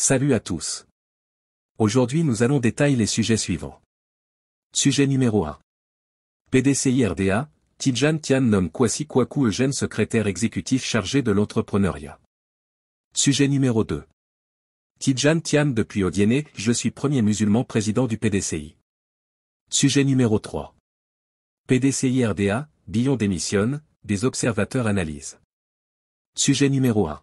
Salut à tous. Aujourd'hui nous allons détailler les sujets suivants. Sujet numéro 1. PDCI RDA, Tidjan Tian nomme Kwasi Kwaku Eugène secrétaire exécutif chargé de l'entrepreneuriat. Sujet numéro 2. Tidjan Tian depuis Odiené, je suis premier musulman président du PDCI. Sujet numéro 3. PDCI RDA, Billon démissionne, des observateurs analysent. Sujet numéro 1.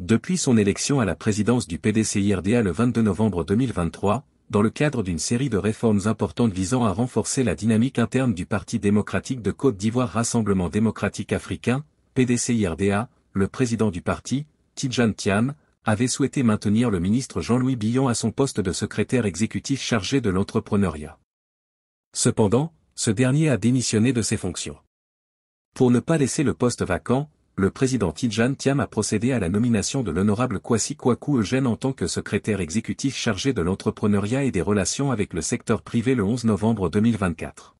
Depuis son élection à la présidence du PDCIRDA le 22 novembre 2023, dans le cadre d'une série de réformes importantes visant à renforcer la dynamique interne du Parti démocratique de Côte d'Ivoire Rassemblement démocratique africain, PDCIRDA, le président du parti, Tidjane Tian, avait souhaité maintenir le ministre Jean-Louis Billon à son poste de secrétaire exécutif chargé de l'entrepreneuriat. Cependant, ce dernier a démissionné de ses fonctions. Pour ne pas laisser le poste vacant, le président Tidjane Tiam a procédé à la nomination de l'honorable Kwasi Kwaku Eugène en tant que secrétaire exécutif chargé de l'entrepreneuriat et des relations avec le secteur privé le 11 novembre 2024.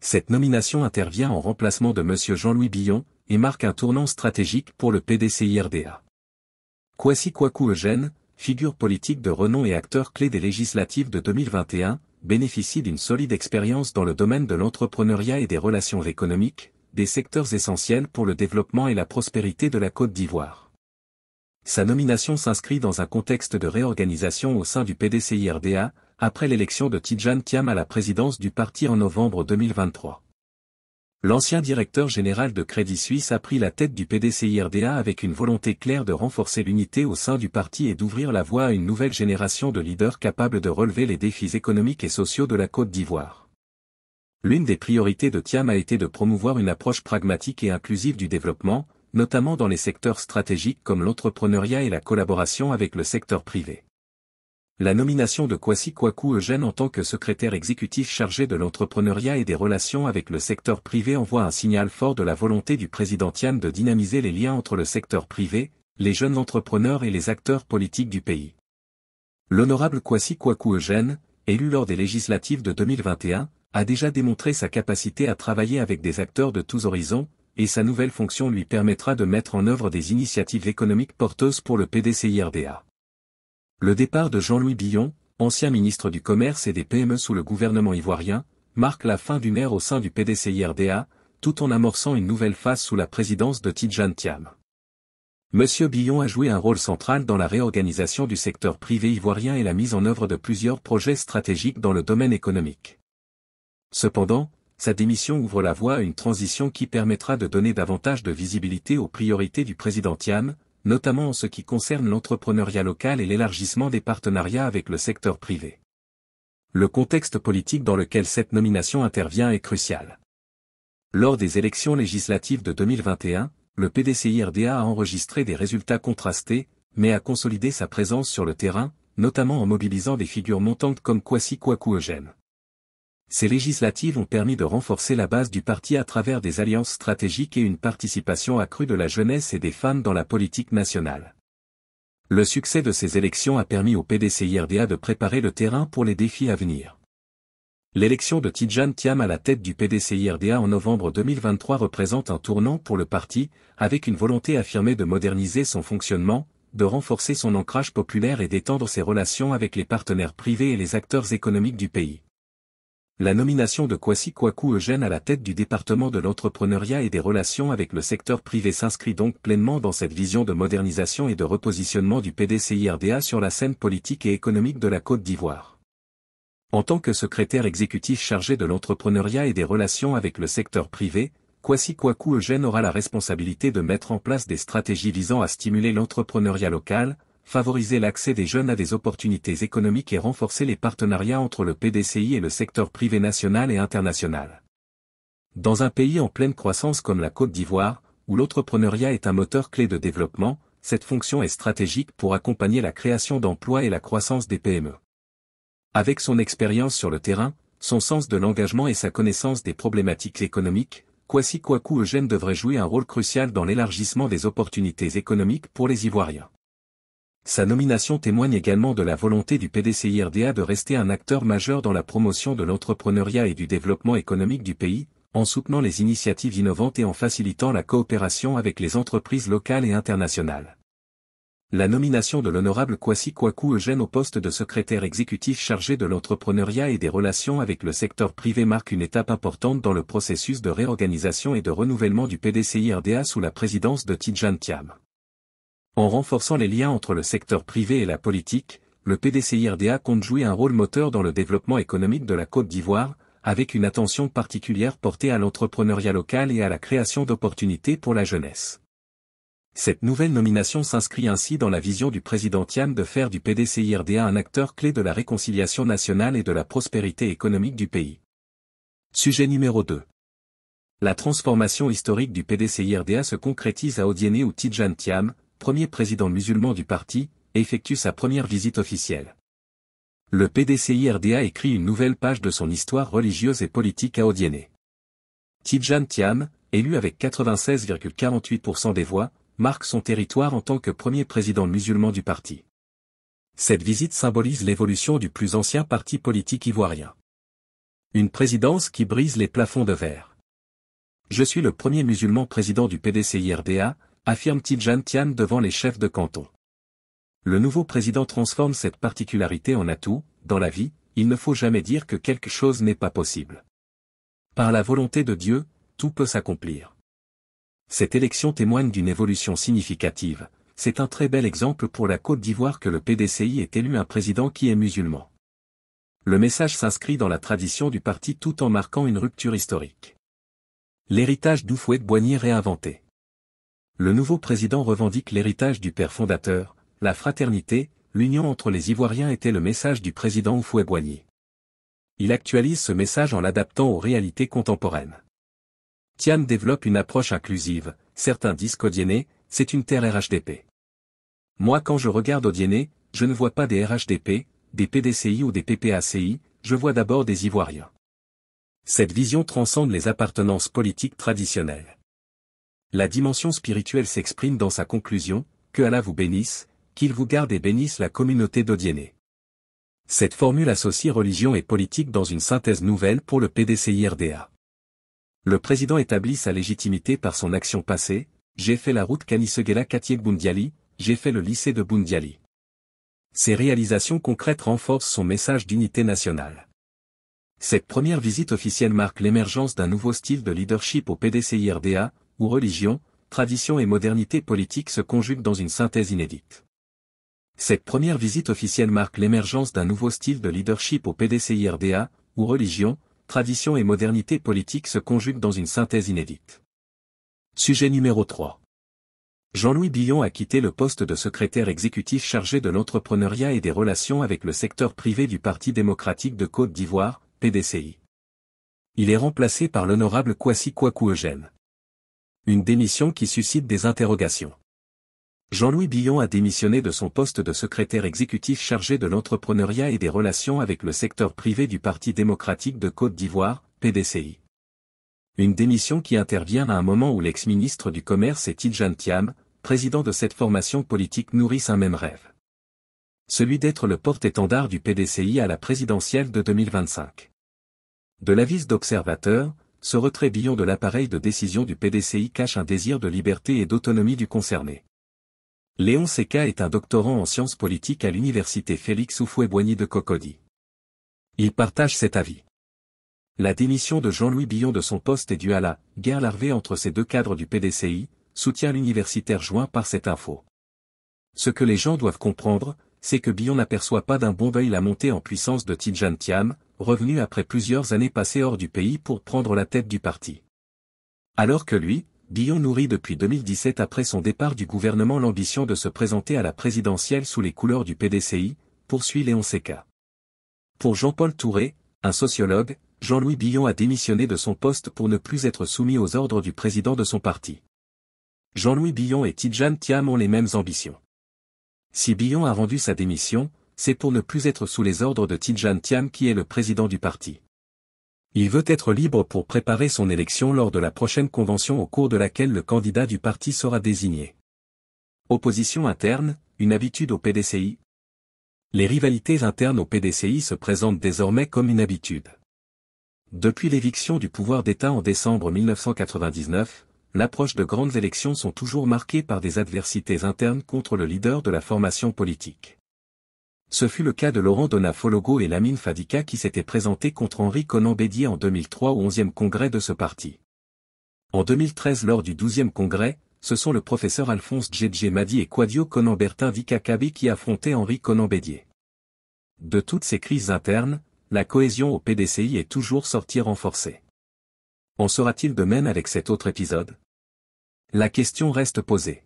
Cette nomination intervient en remplacement de M. Jean-Louis Billon, et marque un tournant stratégique pour le PDCIRDA. Kwasi Kwaku Eugène, figure politique de renom et acteur clé des législatives de 2021, bénéficie d'une solide expérience dans le domaine de l'entrepreneuriat et des relations économiques, des secteurs essentiels pour le développement et la prospérité de la Côte d'Ivoire. Sa nomination s'inscrit dans un contexte de réorganisation au sein du PDCIRDA après l'élection de Tidjane Thiam à la présidence du parti en novembre 2023. L'ancien directeur général de Crédit Suisse a pris la tête du PDCIRDA avec une volonté claire de renforcer l'unité au sein du parti et d'ouvrir la voie à une nouvelle génération de leaders capables de relever les défis économiques et sociaux de la Côte d'Ivoire l'une des priorités de TIAM a été de promouvoir une approche pragmatique et inclusive du développement, notamment dans les secteurs stratégiques comme l'entrepreneuriat et la collaboration avec le secteur privé. La nomination de Kwasi Kwaku Eugène en tant que secrétaire exécutif chargé de l'entrepreneuriat et des relations avec le secteur privé envoie un signal fort de la volonté du président TIAM de dynamiser les liens entre le secteur privé, les jeunes entrepreneurs et les acteurs politiques du pays. L'honorable Kwasi Kwaku Eugène, élu lors des législatives de 2021, a déjà démontré sa capacité à travailler avec des acteurs de tous horizons, et sa nouvelle fonction lui permettra de mettre en œuvre des initiatives économiques porteuses pour le PDCIRDA. Le départ de Jean-Louis Billon, ancien ministre du Commerce et des PME sous le gouvernement ivoirien, marque la fin d'une ère au sein du PDCIRDA, tout en amorçant une nouvelle phase sous la présidence de Tidjane Thiam. Monsieur Billon a joué un rôle central dans la réorganisation du secteur privé ivoirien et la mise en œuvre de plusieurs projets stratégiques dans le domaine économique. Cependant, sa démission ouvre la voie à une transition qui permettra de donner davantage de visibilité aux priorités du président notamment en ce qui concerne l'entrepreneuriat local et l'élargissement des partenariats avec le secteur privé. Le contexte politique dans lequel cette nomination intervient est crucial. Lors des élections législatives de 2021, le pdc rda a enregistré des résultats contrastés, mais a consolidé sa présence sur le terrain, notamment en mobilisant des figures montantes comme Kwasi Kwaku Eugène. Ces législatives ont permis de renforcer la base du parti à travers des alliances stratégiques et une participation accrue de la jeunesse et des femmes dans la politique nationale. Le succès de ces élections a permis au PDC-IRDA de préparer le terrain pour les défis à venir. L'élection de Tijan Thiam à la tête du PDC-IRDA en novembre 2023 représente un tournant pour le parti, avec une volonté affirmée de moderniser son fonctionnement, de renforcer son ancrage populaire et d'étendre ses relations avec les partenaires privés et les acteurs économiques du pays la nomination de Kwasi Kwaku Eugène à la tête du département de l'entrepreneuriat et des relations avec le secteur privé s'inscrit donc pleinement dans cette vision de modernisation et de repositionnement du PDCIRDA sur la scène politique et économique de la Côte d'Ivoire. En tant que secrétaire exécutif chargé de l'entrepreneuriat et des relations avec le secteur privé, Kwasi Kwaku Eugène aura la responsabilité de mettre en place des stratégies visant à stimuler l'entrepreneuriat local, favoriser l'accès des jeunes à des opportunités économiques et renforcer les partenariats entre le PDCI et le secteur privé national et international. Dans un pays en pleine croissance comme la Côte d'Ivoire, où l'entrepreneuriat est un moteur clé de développement, cette fonction est stratégique pour accompagner la création d'emplois et la croissance des PME. Avec son expérience sur le terrain, son sens de l'engagement et sa connaissance des problématiques économiques, Kwasi Kwaku Eugène devrait jouer un rôle crucial dans l'élargissement des opportunités économiques pour les Ivoiriens. Sa nomination témoigne également de la volonté du PDCIRDA de rester un acteur majeur dans la promotion de l'entrepreneuriat et du développement économique du pays, en soutenant les initiatives innovantes et en facilitant la coopération avec les entreprises locales et internationales. La nomination de l'honorable Kwasi Kwaku Eugène au poste de secrétaire exécutif chargé de l'entrepreneuriat et des relations avec le secteur privé marque une étape importante dans le processus de réorganisation et de renouvellement du PDCIRDA sous la présidence de Tidjane Tiam. En renforçant les liens entre le secteur privé et la politique, le PDCIRDA irda compte jouer un rôle moteur dans le développement économique de la Côte d'Ivoire, avec une attention particulière portée à l'entrepreneuriat local et à la création d'opportunités pour la jeunesse. Cette nouvelle nomination s'inscrit ainsi dans la vision du président Tiam de faire du PDCIRDA un acteur clé de la réconciliation nationale et de la prospérité économique du pays. Sujet numéro 2. La transformation historique du PDCIRDA se concrétise à Odiené ou Tijan Tiam premier président musulman du parti, effectue sa première visite officielle. Le pdci irda écrit une nouvelle page de son histoire religieuse et politique à Odienné. Tidjan Thiam, élu avec 96,48% des voix, marque son territoire en tant que premier président musulman du parti. Cette visite symbolise l'évolution du plus ancien parti politique ivoirien. Une présidence qui brise les plafonds de verre. Je suis le premier musulman président du PDCI-RDA, affirme Tijan Tian devant les chefs de canton. Le nouveau président transforme cette particularité en atout, dans la vie, il ne faut jamais dire que quelque chose n'est pas possible. Par la volonté de Dieu, tout peut s'accomplir. Cette élection témoigne d'une évolution significative, c'est un très bel exemple pour la Côte d'Ivoire que le PDCI est élu un président qui est musulman. Le message s'inscrit dans la tradition du parti tout en marquant une rupture historique. L'héritage d'Oufouet Boigny réinventé le nouveau président revendique l'héritage du père fondateur, la fraternité, l'union entre les Ivoiriens était le message du président Oufoué-Boigny. Il actualise ce message en l'adaptant aux réalités contemporaines. Tian développe une approche inclusive, certains disent qu'Odienné, c'est une terre RHDP. Moi quand je regarde Odienné, je ne vois pas des RHDP, des PDCI ou des PPACI, je vois d'abord des Ivoiriens. Cette vision transcende les appartenances politiques traditionnelles la dimension spirituelle s'exprime dans sa conclusion, que Allah vous bénisse, qu'il vous garde et bénisse la communauté d'Odienné ». Cette formule associe religion et politique dans une synthèse nouvelle pour le pdci Le président établit sa légitimité par son action passée, j'ai fait la route Kanisegela Katiek boundiali j'ai fait le lycée de Boundiali ». Ces réalisations concrètes renforcent son message d'unité nationale. Cette première visite officielle marque l'émergence d'un nouveau style de leadership au pdci où religion, tradition et modernité politique se conjuguent dans une synthèse inédite. Cette première visite officielle marque l'émergence d'un nouveau style de leadership au PDCI-RDA, où religion, tradition et modernité politique se conjuguent dans une synthèse inédite. Sujet numéro 3. Jean-Louis Billon a quitté le poste de secrétaire exécutif chargé de l'entrepreneuriat et des relations avec le secteur privé du Parti démocratique de Côte d'Ivoire, PDCI. Il est remplacé par l'honorable Kwasi Kwaku Eugène une démission qui suscite des interrogations. Jean-Louis Billon a démissionné de son poste de secrétaire exécutif chargé de l'entrepreneuriat et des relations avec le secteur privé du Parti démocratique de Côte d'Ivoire, PDCI. Une démission qui intervient à un moment où l'ex-ministre du Commerce et Tidjane Thiam, président de cette formation politique nourrissent un même rêve. Celui d'être le porte-étendard du PDCI à la présidentielle de 2025. De l'avis d'observateur ce retrait billon de l'appareil de décision du PDCI cache un désir de liberté et d'autonomie du concerné. Léon Seca est un doctorant en sciences politiques à l'université Félix Houphouët-Boigny de Cocody. Il partage cet avis. La démission de Jean-Louis Billon de son poste est due à la guerre larvée entre ces deux cadres du PDCI, soutient l'universitaire joint par cette info. Ce que les gens doivent comprendre, c'est que Billon n'aperçoit pas d'un bon œil la montée en puissance de Tidjane Tiam revenu après plusieurs années passées hors du pays pour prendre la tête du parti. Alors que lui, Billon nourrit depuis 2017 après son départ du gouvernement l'ambition de se présenter à la présidentielle sous les couleurs du PDCI, poursuit Léon Seca. Pour Jean-Paul Touré, un sociologue, Jean-Louis Billon a démissionné de son poste pour ne plus être soumis aux ordres du président de son parti. Jean-Louis Billon et Tidjane Thiam ont les mêmes ambitions. Si Billon a rendu sa démission, c'est pour ne plus être sous les ordres de Tijan Tiam, qui est le président du parti. Il veut être libre pour préparer son élection lors de la prochaine convention au cours de laquelle le candidat du parti sera désigné. Opposition interne, une habitude au PDCI. Les rivalités internes au PDCI se présentent désormais comme une habitude. Depuis l'éviction du pouvoir d'État en décembre 1999, l'approche de grandes élections sont toujours marquées par des adversités internes contre le leader de la formation politique. Ce fut le cas de Laurent Donafologo et Lamine Fadika qui s'étaient présentés contre Henri Conan Bédier en 2003 au 11e congrès de ce parti. En 2013 lors du 12e congrès, ce sont le professeur Alphonse Djedje Madi et Quadio Conan Bertin qui affrontaient Henri Conan Bédier. De toutes ces crises internes, la cohésion au PDCI est toujours sortie renforcée. En sera-t-il de même avec cet autre épisode La question reste posée.